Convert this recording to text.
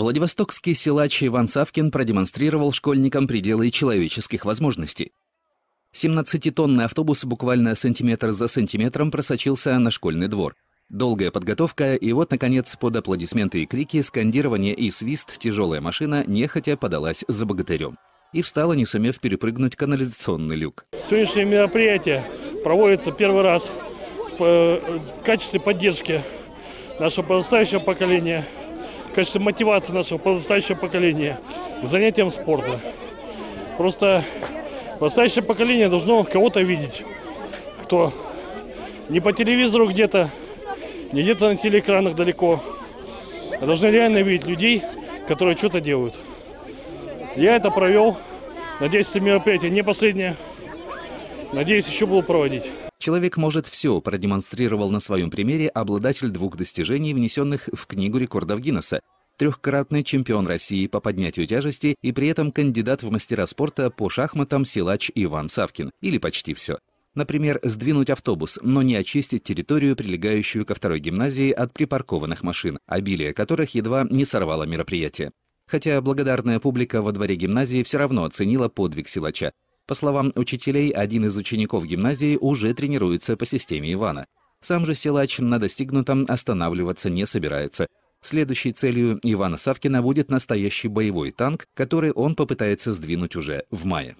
Владивостокский силач Иван Савкин продемонстрировал школьникам пределы человеческих возможностей. 17-тонный автобус буквально сантиметр за сантиметром просочился на школьный двор. Долгая подготовка, и вот, наконец, под аплодисменты и крики, скандирование и свист тяжелая машина нехотя подалась за богатырем и встала, не сумев перепрыгнуть канализационный люк. Сегодняшнее мероприятие проводится первый раз в э, качестве поддержки нашего подрастающего поколения – конечно, мотивации нашего подрастающего поколения занятием спорта. Просто подрастающее поколение должно кого-то видеть, кто не по телевизору где-то, не где-то на телеэкранах далеко, а должны реально видеть людей, которые что-то делают. Я это провел. Надеюсь, это мероприятие не последнее. Надеюсь, еще буду проводить. Человек может все, продемонстрировал на своем примере обладатель двух достижений, внесенных в Книгу рекордов Гиннесса. Трехкратный чемпион России по поднятию тяжести и при этом кандидат в мастера спорта по шахматам силач Иван Савкин. Или почти все. Например, сдвинуть автобус, но не очистить территорию, прилегающую ко второй гимназии от припаркованных машин, обилие которых едва не сорвало мероприятие. Хотя благодарная публика во дворе гимназии все равно оценила подвиг силача. По словам учителей, один из учеников гимназии уже тренируется по системе Ивана. Сам же силач на достигнутом останавливаться не собирается. Следующей целью Ивана Савкина будет настоящий боевой танк, который он попытается сдвинуть уже в мае.